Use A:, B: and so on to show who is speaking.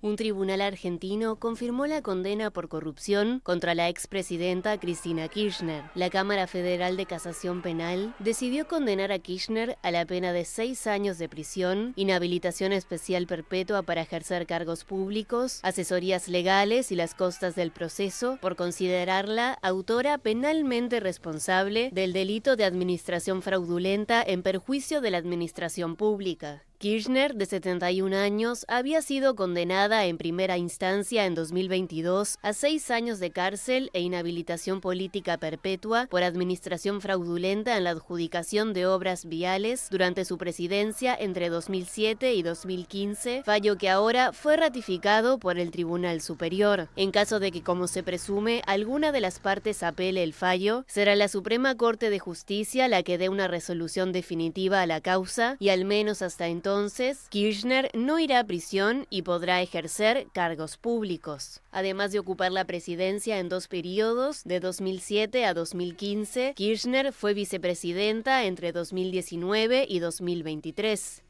A: Un tribunal argentino confirmó la condena por corrupción contra la expresidenta Cristina Kirchner. La Cámara Federal de Casación Penal decidió condenar a Kirchner a la pena de seis años de prisión, inhabilitación especial perpetua para ejercer cargos públicos, asesorías legales y las costas del proceso por considerarla autora penalmente responsable del delito de administración fraudulenta en perjuicio de la administración pública. Kirchner, de 71 años, había sido condenada en primera instancia en 2022 a seis años de cárcel e inhabilitación política perpetua por administración fraudulenta en la adjudicación de obras viales durante su presidencia entre 2007 y 2015, fallo que ahora fue ratificado por el Tribunal Superior. En caso de que, como se presume, alguna de las partes apele el fallo, será la Suprema Corte de Justicia la que dé una resolución definitiva a la causa y al menos hasta entonces entonces, Kirchner no irá a prisión y podrá ejercer cargos públicos. Además de ocupar la presidencia en dos periodos, de 2007 a 2015, Kirchner fue vicepresidenta entre 2019 y 2023.